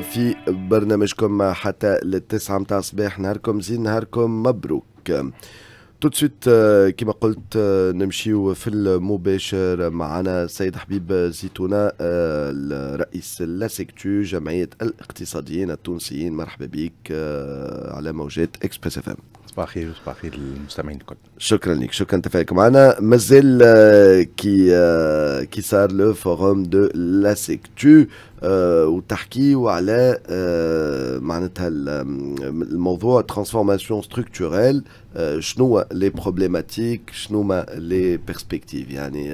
في برنامجكم حتى للتسعة متاع صباح نهاركم زين نهاركم مبروك تو سويت كما قلت euh, نمشيو في المباشر معنا سيد حبيب زيتونة euh, الرئيس لاسيكتو جمعية الاقتصاديين التونسيين مرحبا بك euh, على موجات اكسبريس اف ام تصبح خير وتصبح للمستمعين الكل شكرا لك شكرا تفاعلك معنا مازال آه، كي آه، كي صار لو فوروم دو لا سيكتو آه، وتحكيو على معناتها الموضوع ترانسفورماسيون ستركتوريل شنو لي بروبليماتيك شنو ما لي بيرسبكتيف يعني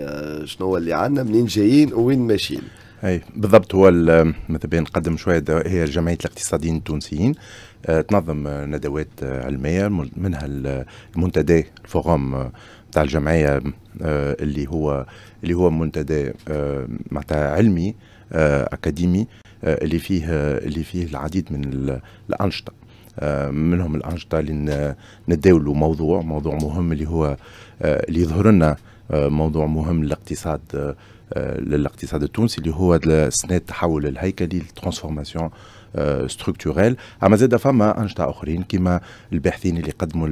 شنو اللي عندنا منين جايين وين ماشيين اي بالضبط هو مثلا بيا نقدم شويه هي جمعيه الاقتصاديين التونسيين آه، تنظم آه، ندوات آه، علميه منها المنتدى الفوروم تاع الجمعيه اللي هو اللي هو منتدى معناتها علمي اكاديمي اللي فيه اللي فيه العديد من الانشطه منهم الانشطه اللي نداولوا موضوع موضوع مهم اللي هو اللي يظهر لنا موضوع مهم للاقتصاد آه، للاقتصاد التونسي اللي هو السنه التحول الهيكلي الترانسفورماسيون آه، ستركتوريل اما زاد فما انشطه اخرين كما الباحثين اللي قدموا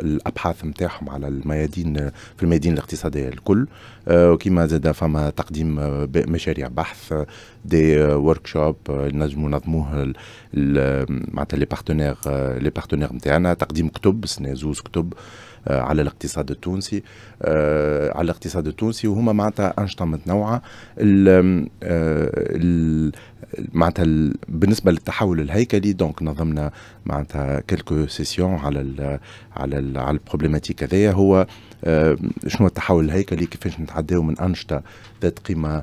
الابحاث نتاعهم على الميادين في الميادين الاقتصاديه الكل آه، وكما زاد فما تقديم مشاريع بحث دي ورك شوب نجموا نظموه معناتها لي بارتنير لي بارتنير نتاعنا تقديم كتب سنه زوز كتب آه، على الاقتصاد التونسي آه، على الاقتصاد التونسي وهما معناتها انشطه متنوعه آه، معناتها بالنسبه للتحول الهيكلي دونك نظمنا معناتها كلكو سيسيون على الـ على الـ على البروبليماتيك هذايا هو شنو التحول الهيكلي كيفاش نتعداو من انشطه ذات قيمه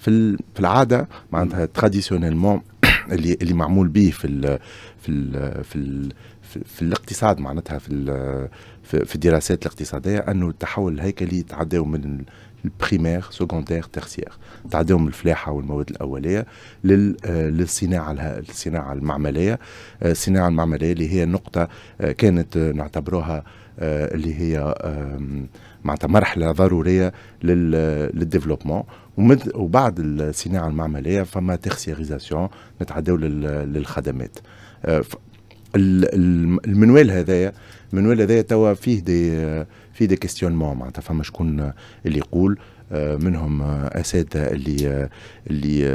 في في العاده معناتها تراديسيونيلمون اللي اللي معمول به في الـ في الـ في الـ في الاقتصاد معناتها في في الدراسات الاقتصاديه انه التحول الهيكلي يتعداو من البريمير سكوندير تيرسيير تعداو من الفلاحه والمواد الاوليه آه، للصناعه الصناعه المعمليه آه، الصناعه المعمليه اللي هي نقطه آه، كانت نعتبروها آه، اللي هي معناتها مرحله ضروريه للديفلوبمون وبعد الصناعه المعمليه فما تخسيريزاسيون نتعداو للخدمات آه، المنوال هذايا المنوال هذايا توا فيه دي فيه دي كيستيونمون معناتها فما شكون اللي يقول منهم اساتذه اللي اللي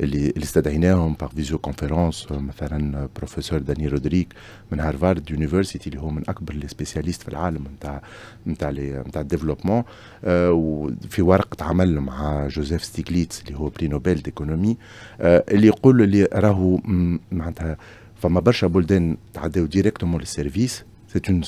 اللي, اللي استدعيناهم باغ فيزيو كونفيرونس مثلا بروفيسور داني رودريك من هارفارد يونيفرسيتي اللي هو من اكبر لي سبيسياليست في العالم نتاع نتاع نتاع الديفلوبمون آه، وفي ورقه عمل مع جوزيف ستيغليتس اللي هو بري نوبل ديكونومي اللي يقول اللي راهو معناتها فما برشا بلدان تعداو ديريكتومون للسيرفيس c'est une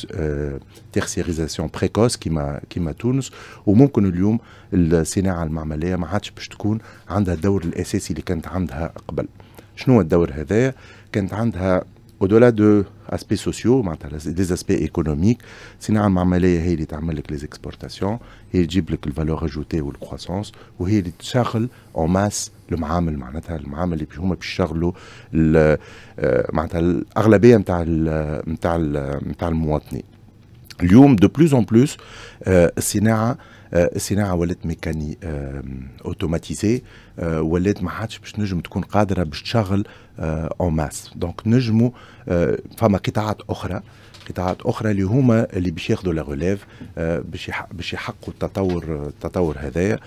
تيغسيغيزاسيون بريكوس كيما كيما تونس وممكن اليوم الصناعه المعمليه ما عادش باش تكون عندها الدور الاساسي اللي كانت عندها قبل شنو هو الدور هذا كانت عندها au-delà de aspects sociaux, des aspects économiques, sinon un marmelier il est avec les exportations, il dit que la valeur ajoutée ou la croissance, ou il est charle en masse le marmel, maintenant le marmel et puis on met charle le euh, maintenant l'arabe est maintenant maintenant maintenant le de plus en plus, euh, sinon euh, الصناعه آه، ولات ميكاني اوتوماتيزي آه، ولات ما عادش باش نجم تكون قادره باش تشغل اون ماس دونك نجمو آه، فما قطاعات اخرى قطاعات اخرى اللي هما اللي باش ياخذوا لا غوليف آه، باش يحققوا التطور التطور هذايا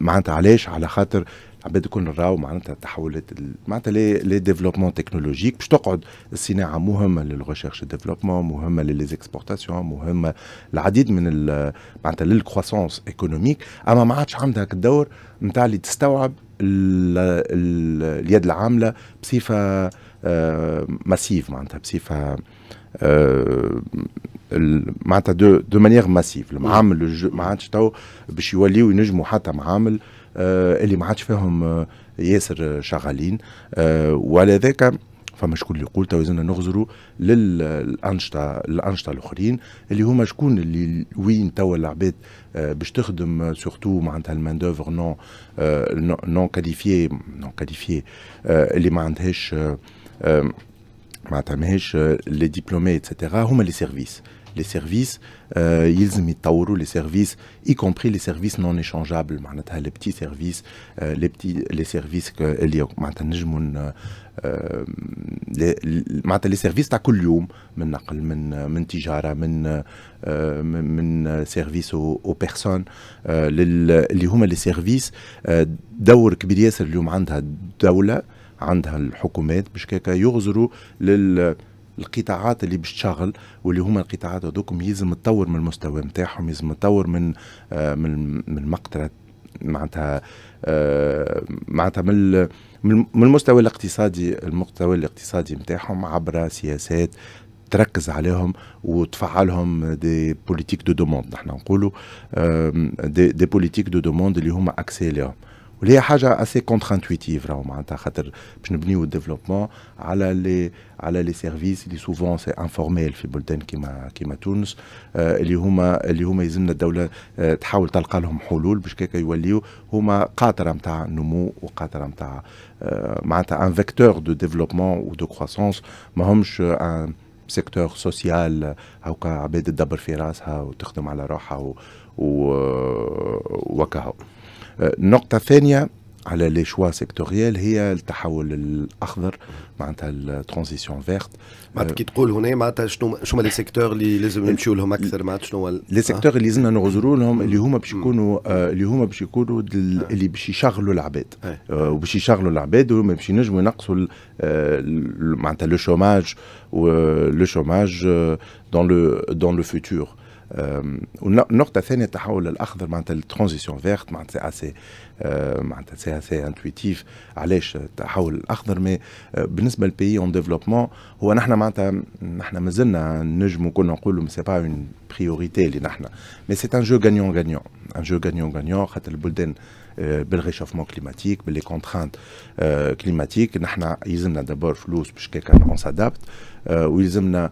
معناتها علاش على خاطر عباد الكل راو معناتها التحولات معناتها لي ديفلوبمون تكنولوجيك باش تقعد الصناعه مهمه للغوشيرش ديفلوبمون مهمه لليزيكسبورتاسيون مهمه العديد من معناتها للكروسونس ايكونوميك اما ما عادش عندها الدور نتاع اللي تستوعب الـ الـ اليد العامله بصفه آه ماسيف معناتها بصفه معناتها دو دو مانيير ماسيف المعامل ما عادش تو باش يوليو ينجموا حتى معامل آه، اللي ما عادش فيهم آه، ياسر آه، شغالين وعلى ذاك فما شكون اللي يقول تو لازمنا نغزروا للانشطه الانشطه الاخرين اللي هما شكون اللي وين توا العباد باش تخدم سورتو معناتها المان دوفر نون نون كاليفيي نون كاليفيي اللي ما عندهاش معناتهماش آه، لي ديبلومي اتسيتيرا هما لي سيرفيس لي سيرفيس آه، يلزم يتطوروا لي سيرفيس اي كومبري لي سيرفيس نون ايشانجابل معناتها لي بتي سيرفيس آه، لي بتي لي سيرفيس اللي معناتها نجموا معناتها لي سيرفيس تاع كل يوم من نقل من من تجاره من من سيرفيس او بيرسون اللي هما لي سيرفيس دور كبير ياسر اليوم عندها الدوله عندها الحكومات باش كاكا يغزروا لل القطاعات اللي باش تشغل واللي هما القطاعات هذوكم يلزم تطور من المستوى نتاعهم يلزم تطور من آه، من من مقدره معناتها آه، معناتها من من المستوى الاقتصادي المستوى الاقتصادي نتاعهم عبر سياسات تركز عليهم وتفعلهم دي بوليتيك دو دوموند نحن نقولوا دي, دي بوليتيك دو دوموند اللي هما اكسي ليهم واللي هي حاجه اسي كونتر انتويتيف راهو معناتها خاطر باش نبنيو الديفلوبمون على لي على لي سيرفيس اللي سوفون سي انفورميل في بلدان كيما كيما تونس آه اللي هما اللي هما يلزمنا الدوله آه تحاول تلقى لهم حلول باش كيكا يوليو هما قاطره نتاع نمو وقاطره نتاع آه معناتها ان فيكتور دو ديفلوبمون ودو كروسونس ماهمش ان سيكتور سوسيال هاكا عباد تدبر في راسها وتخدم على روحها و, و... آه، وكهو نقطة ثانية على لي شوا سيكتوريال هي التحول الاخضر معناتها الترانزيسيون فيرت معناتها كي آه، تقول هنا معناتها شنو شنو لي سيكتور اللي لازم نمشيو لهم اكثر معناتها شنو لي سيكتور آه. اللي لازمنا نغزروا لهم اللي هما باش يكونوا آه، اللي هما باش يكونوا اللي باش يشغلوا العباد وباش يشغلوا العباد وهما باش ينجموا ينقصوا معناتها لو شوماج لو شوماج دون لو دون لو فوتور والنقطه الثانيه التحول الاخضر معناتها الترانزيسيون فيرت معناتها آه، معناتها سي سي انتويتيف علاش التحول الاخضر مي آه، بالنسبه للبيي اون ديفلوبمون هو نحن معناتها نحن مازلنا نجم كنا نقولوا سي با اون بريوريتي اللي نحن مي سي ان جو غانيون غانيون ان جو غانيون غانيون خاطر البلدان آه، بالريشافمون كليماتيك باللي كونترانت كليماتيك نحن يلزمنا دابور فلوس باش كيكا اون سادابت ويلزمنا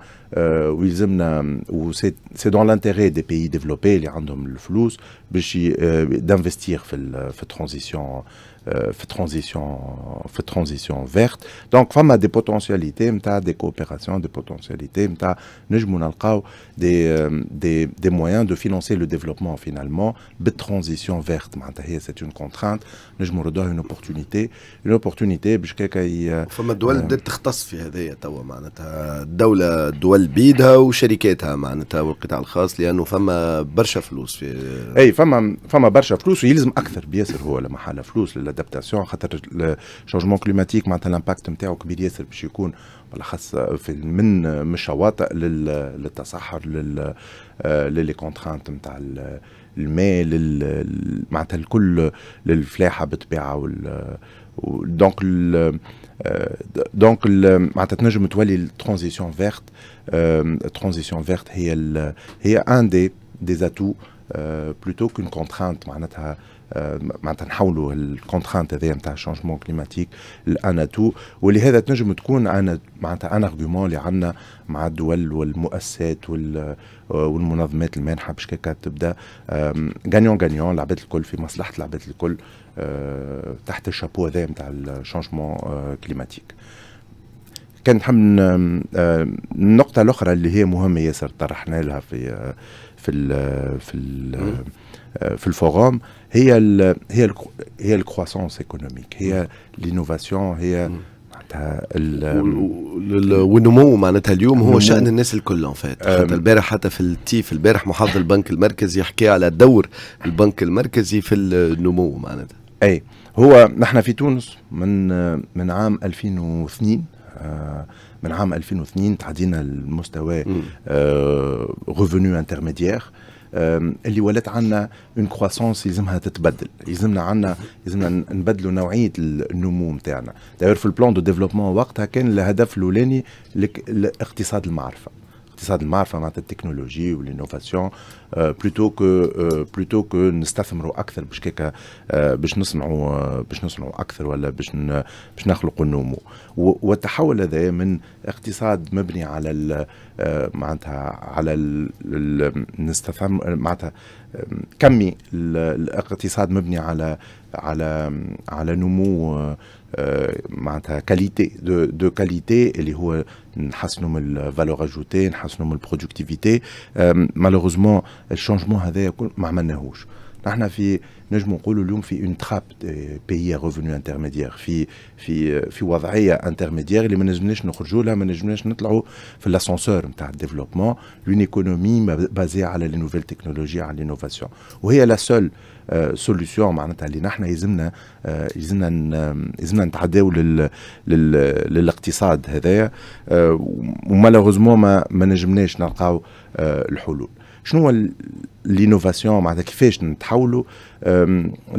ويلزمنا و سي دون لانتيغي دي بيي ديفلوبي اللي عندهم الفلوس باش دانفستيغ في في transition hein. Euh, fait transition, fait transition verte. Donc, il a des potentialités, m'ta des coopérations, des potentialités, m'ta des, euh, des, des moyens de financer le développement finalement, de transition verte. C'est une contrainte, nous redonnons une opportunité, une opportunité باش كيكا euh, فما الدول بدات تختص في هذايا توا معناتها دولة دول بيدها وشركاتها معناتها والقطاع الخاص لأنه فما برشا فلوس في أي فما فما برشا فلوس ويلزم أكثر بياسر هو لما حال فلوس الادابتاسيون خاطر الشونجمون كليماتيك معناتها الامباكت نتاعو كبير ياسر باش يكون بالاخص في من الشواطئ للتصحر لل آه، للي كونترانت نتاع الماء لل معناتها الكل للفلاحه بالطبيعه وال دونك ال دونك آه، معناتها تنجم تولي الترانزيسيون فيرت الترانزيسيون فيرت هي هي ان دي دي اتو بلوتو كون كونترانت معناتها آه، معناتها نحولوا الكونترانت هذايا نتاع الشونجمون كليماتيك لانا تو ولهذا تنجم تكون انا معناتها ان ارغيومون اللي عندنا مع الدول والمؤسسات آه، والمنظمات المانحه باش كيكا تبدا غانيون غانيون العباد الكل في مصلحه العباد الكل آه، تحت الشابو هذا نتاع الشونجمون كليماتيك كان نحب النقطه الاخرى اللي هي مهمه ياسر طرحنا لها في في الـ في الـ hmm. euh, في الفورم هي الـ هي الـ هي الكروسونس ايكونوميك هي الانوفاسيون hmm. هي hmm. معناتها والنمو euh, معناتها اليوم هو شان الناس الكل فات euh, حتى البارح حتى في التيف البارح محافظ البنك المركزي حكى على دور البنك المركزي في النمو معناتها اي هو نحن في تونس من من عام 2002 آه من عام 2002 تعدينا لمستوى ريفوني انترميديير اللي ولات عندنا اون كروسونس يلزمها تتبدل يلزمنا عندنا يلزمنا نبدلوا نوعيه النمو نتاعنا داير في البلان دو ديفلوبمون وقتها كان الهدف الاولاني اقتصاد المعرفه اقتصاد المعرفه معناتها التكنولوجي والانوفاسيون بلوتو كو بلوتو كو نستثمروا اكثر باش كيكا آه، باش نصنعوا آه، باش نصنعوا اكثر ولا باش باش نخلقوا النمو والتحول هذا من اقتصاد مبني على آه، معناتها على نستثمر معناتها كمي الاقتصاد مبني على على على نمو آه، معناتها كاليتي دو دو كاليتي اللي هو نحسنوا من الفالور اجوتي نحسنوا من البرودكتيفيتي مالوغوزمون الشونجمون هذايا كل ما عملناهوش نحن في نجم نقولوا اليوم في اون تراب بيي ريفوني انترميديير في في في وضعيه انترميديير اللي ما نجمناش نخرجوا لها ما نجمناش نطلعوا في لاسونسور نتاع الديفلوبمون اون ايكونومي بازي على لي نوفيل تكنولوجي على لينوفاسيون وهي لا سول سوليسيون معناتها اللي نحن يلزمنا euh, يلزمنا يلزمنا نتعداو للاقتصاد هذايا euh، ومالوغوزمون ما, ما نجمناش نلقاو euh، الحلول شنو هو لينوفاسيون معناتها كيفاش نتحولوا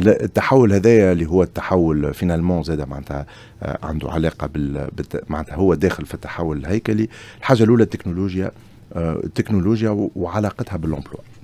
التحول هذايا اللي هو التحول فينالمون زاد معناتها آه، عنده علاقه بال معناتها هو داخل في التحول الهيكلي الحاجه الاولى التكنولوجيا آه، التكنولوجيا وعلاقتها بالامبلوا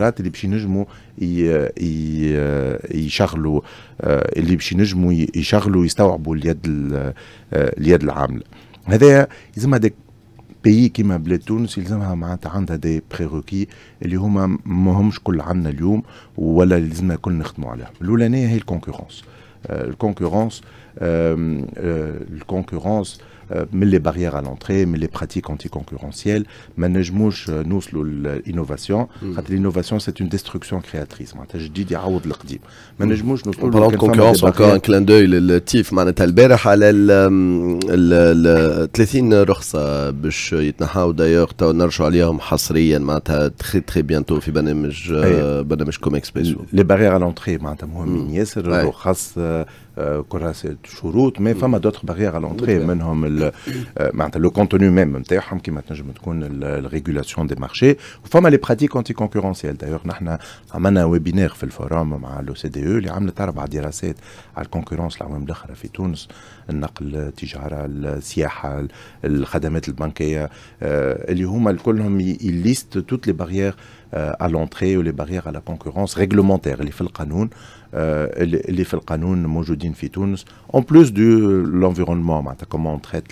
الدكتورات اللي باش ينجموا يشغلوا آه، اللي باش ينجموا يشغلوا يستوعبوا اليد آه، اليد العامله هذا يلزمها دي بيي كيما بلاد تونس يلزمها معناتها عندها دي بريروكي اللي هما ماهمش كل عندنا اليوم ولا لازمنا كل نخدموا عليهم الاولانيه هي الكونكورونس آه، الكونكورونس الكونكورونس Euh, mais les barrières à l'entrée, mais les pratiques anticoncurrentielles, manège mouche euh, nous l'innovation. Hmm. L'innovation c'est une destruction créatrice. Je dis hmm. manège mouche nous En parlant de concurrence, encore un clin d'œil le تيف معناتها البارح على ال 30 رخصه باش يتنحاو دايوغ تو نرجعوا عليهم حصريا معناتها تخي تخي بيانتو في برنامج برنامج كوم اكسبريسو لي بارير على لونتري معناتها مهمين ياسر رخص euh, mais il y a mm. d'autres barrières à l'entrée, euh, euh, le contenu même, la régulation des marchés, les pratiques anticoncurrentielles. D'ailleurs, nous un webinaire sur le forum avec l'OCDE, qui a fait la concurrence, de le la le les le bancaires, Il liste toutes les barrières. Euh, à l'entrée ou les barrières à la concurrence réglementaire, les Felqanoun, euh, les Felqanoun Fitouns, en plus de l'environnement, comment on traite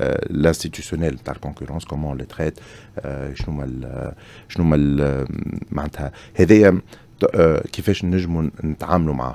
euh, l'institutionnel, la concurrence, comment on le traite, شنو هذايا كيفاش نجموا نتعاملوا معاهم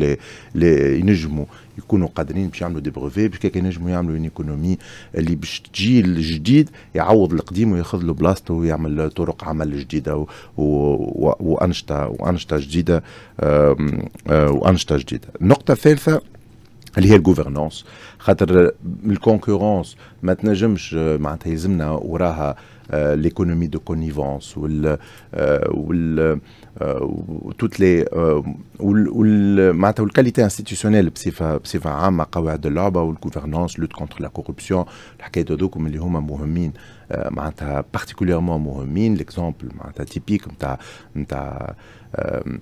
اللي, لي ينجموا يكونوا قادرين باش يعملوا دي بروفي باش كي ينجموا يعملوا اون ايكونومي اللي باش تجي الجديد يعوض القديم وياخذ له بلاصته ويعمل طرق عمل جديده وانشطه وانشطه جديده وانشطه جديده النقطه الثالثه اللي هي الجوفرنونس خاطر الكونكورونس ما تنجمش معناتها يلزمنا وراها Euh, l'économie de connivence ou le, euh, euh, toutes les euh, ou, ou, le, ou le qualité institutionnelle c'est un ma kawa de l'arbre ou le gouvernance lutte contre la corruption la quête de comme les hommes mohamine particulièrement mohamine l'exemple typique comme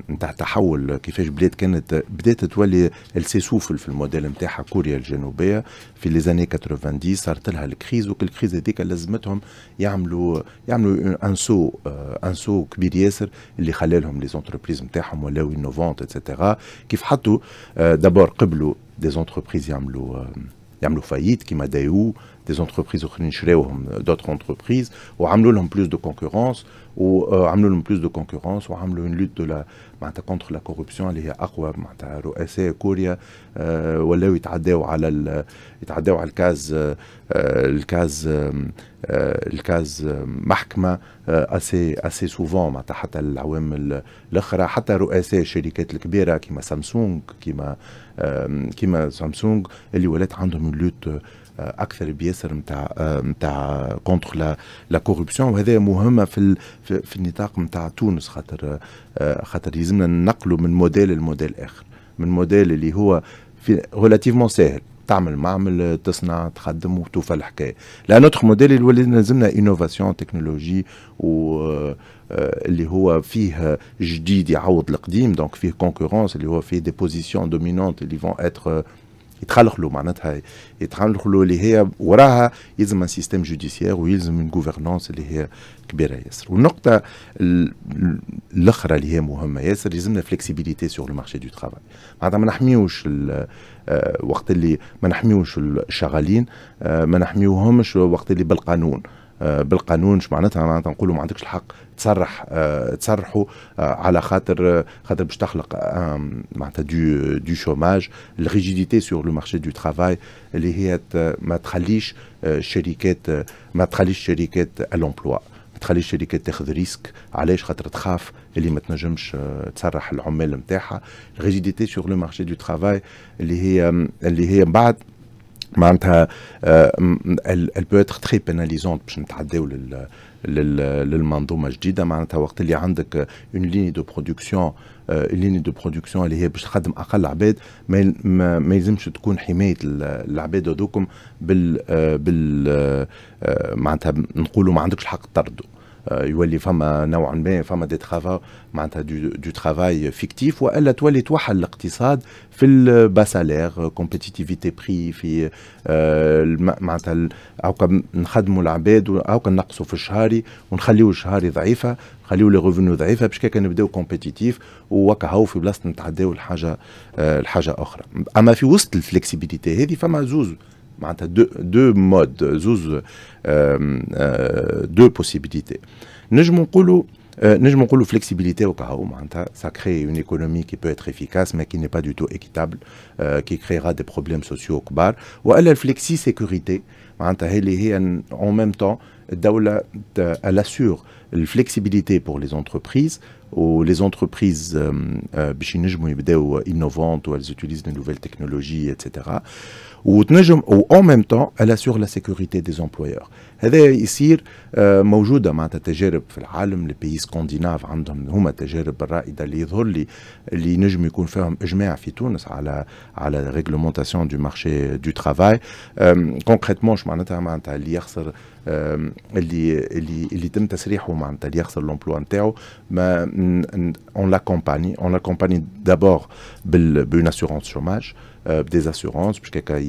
نتاع تحول كيفاش بلاد كانت بدات تولي السيسوفل في الموديل نتاعها كوريا الجنوبيه في لي زاني 90 صارت لها الكريز والكريز هذيك لازمتهم يعملوا يعملوا ان سو آه، ان سو كبير ياسر اللي خلى لهم لي زونتربريز نتاعهم ولاو انوفونت اتسيتيرا كيف حطوا آه، دابور قبلوا دي زونتربريز يعملوا يعملوا فايت كيما دايو دي زونتربريز اخرين شراوهم دوتر انتربريز وعملوا لهم بلوس دو كونكورونس وعملوا لهم بلوس دو كونكورونس وعملوا اون لوت دو لا معناتها كونتر لا كوربسيون اللي هي اقوى معناتها رؤساء كوريا آه، ولاو يتعداو على يتعداو على الكاز آه، الكاز آه، الكاز محكمه اسي اسي سوفون معناتها حتى العوامل الاخرى حتى رؤساء الشركات الكبيره كيما سامسونج كيما كيما سامسونج اللي ولات عندهم لوت آه، اكثر بياسر نتاع نتاع كونتر لا لا كوربسيون وهذا مهمه في ال... في النطاق نتاع تونس خاطر آه، خاطر يلزمنا ننقلوا من موديل لموديل اخر من موديل اللي هو في ريلاتيفمون ساهل Là, notre modèle est l'innovation, la technologie, où les gens qui ont concurrence, les gens qui ont des positions dominantes, ils vont être... يتخلخلوا معناتها يتخلخلوا اللي هي وراها يلزم سيستم جوديسيير ويلزم اون غوفرنونس اللي هي كبيره ياسر والنقطه الاخرى اللي هي مهمه ياسر يلزمنا فليكسيبيليتي سور مارشي دو ترافاي معناتها ما نحميوش آه، وقت اللي ما نحميوش الشغالين آه، ما نحميوهمش وقت اللي بالقانون آه، بالقانون شو معناتها معناتها نقولوا ما عندكش الحق تسرح آه، تسرحوا آه، على خاطر خاطر باش تخلق معناتها دو دو شوماج الريجيديتي سور لو مارشي دو ترافاي اللي هي ما تخليش الشركات ما تخليش الشركات الامبلوا ما تخليش الشركات تاخذ ريسك علاش خاطر تخاف اللي ما تنجمش تسرح العمال نتاعها الريجيديتي سور لو مارشي دو ترافاي اللي هي اللي هي بعد معناتها آه، بوتر تري بيناليزون باش نتعداو لل للمنظومه الجديده معناتها وقت اللي عندك اون ليني دو برودكسيون ليني دو برودكسيون اللي هي باش تخدم اقل عباد ما يلزمش تكون حمايه العباد هذوكم بال آه، بال آه، معناتها نقولوا ما عندكش حق تطردوا Euh, يولي فما نوعا ما فما دي ترافا معناتها دو, دو ترافاي فيكتيف والا تولي توحل الاقتصاد في الباسالير كومبيتيتيفيتي بري في آه، معناتها هاكا نخدموا العباد هاكا نقصوا في الشهاري ونخليو الشهاري ضعيفه نخليو لي ريفينو ضعيفه باش كان نبداو كومبيتيتيف وكا هاو في بلاصه نتعداو الحاجه آه، الحاجه اخرى اما في وسط الفلكسيبيليتي هذه فما زوز deux modes, euh, euh, deux possibilités. Je koulu, que la flexibilité au ça crée une économie qui peut être efficace, mais qui n'est pas du tout équitable, euh, qui créera des problèmes sociaux Ou elle, elle flexi sécurité. en même temps d'ailleurs elle assure la flexibilité pour les entreprises ou les entreprises bishinejmon innovantes ou elles utilisent de nouvelles technologies, etc. Ou en même temps, elle assure la sécurité des employeurs. C'est ce qui est très important dans les pays scandinaves. Ils ont des tégèbres qui sont très importants à la réglementation du marché du travail. Concrètement, je suis en train de dire qu'il y a des tâches qui sont on l'accompagne. On l'accompagne d'abord par une assurance chômage, des assurances, parce qu'il y a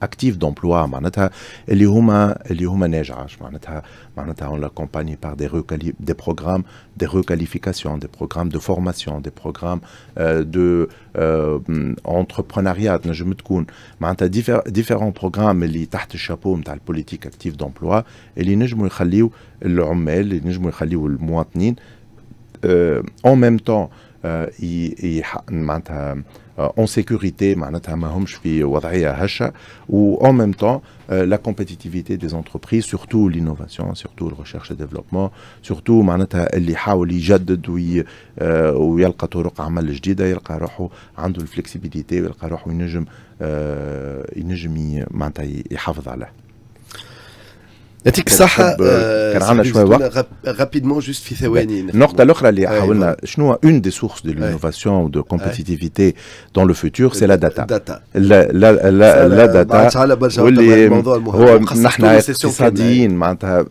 actif d'emploi معناتها اللي هما اللي هما معناتها on l'accompagne par des des programmes de requalification des programmes de formation des programmes euh, de euh, entrepreneuriat différents programmes اللي تحت الشابو نتاع politiques actif d'emploi اللي نجموا يخليو العمال en même temps آه، معناتها اون آه، سيكوريتي معناتها ماهمش في وضعيه هشه و en même temps لا كومبيتيتيفيتي دي زونتربريز سورتو لينوفاسيون سورتو الريشيرش ديفلوبمون سورتو معناتها اللي يحاول يجدد وي آه، ويلقى طرق عمل جديده يلقى روحه عنده الفلكسيبيليتي ويلقى روحه ينجم ينجم معناتها يحافظ عليه rapidement juste ah, une des sources de l'innovation ou de compétitivité dans le futur, c'est la euh, data. La data,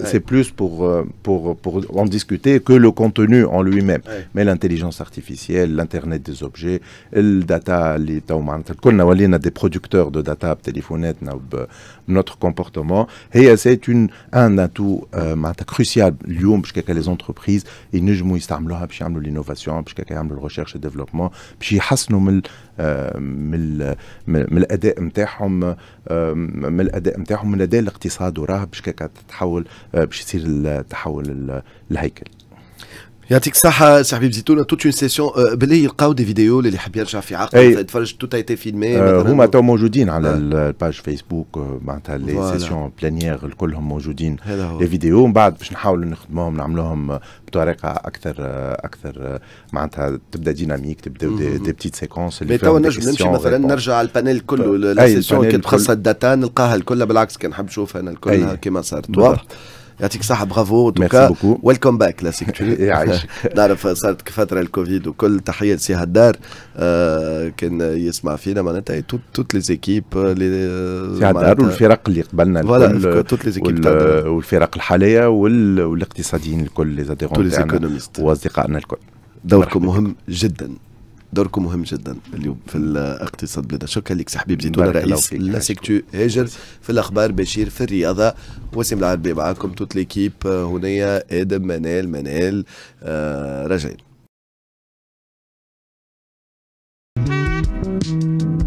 c'est plus euh, pour pour en discuter que le contenu en lui-même. Mais l'intelligence artificielle, l'internet des objets, la data, l'état, des producteurs de data, téléphonette, euh, notre comportement. Et c'est une ان اتو معناتها كروسيال اليوم باش كاكا لي زونتربريز ينجموا يستعملوها باش يعملوا لينوفاسيون باش كاكا يعملوا الريشيرش ديفلوبمون باش يحسنوا من من من الاداء نتاعهم من الاداء نتاعهم من الاداء الاقتصاد وراه باش كاكا تتحول باش يصير التحول الهيكل يعطيك الصحة سي حبيب زيتونة توت اون سيسيون باللي يلقاو دي فيديو اللي يحب يرجع في عقله يتفرج توت ايتي فيلمي هما تو موجودين على آه. الباج فيسبوك آه، معناتها لي سيسيون بلانيير كلهم موجودين لي فيديو من بعد باش نحاولوا نخدموهم نعملوهم آه، بطريقة أكثر أكثر معناتها تبدا ديناميك تبدا دي, بتيت سيكونس اللي تو نجم نمشي مثلا نرجع البانيل كله لا سيسيون كي تخصص الداتا نلقاها الكل بالعكس كان نحب نشوفها انا الكل كيما صارت واضح يعطيك الصحه برافو دوكا بوكو ويلكم باك لاسيك يعيشك نعرف صارت فتره الكوفيد وكل تحيه لسي هدار آه، كان يسمع فينا معناتها توت لي زيكيب سي هدار والفرق اللي قبلنا الكل توت لي زيكيب والفرق الحاليه والاقتصاديين الكل لي زاديرون واصدقائنا الكل دوركم مهم جدا دوركم مهم جدا اليوم في الاقتصاد بلادنا شكرا لك حبيب بزيتون رئيس سيكتو هاجر في الاخبار بشير في الرياضه وسيم العربي معاكم توت ليكيب هنية ادم منال منال Thank آه، you.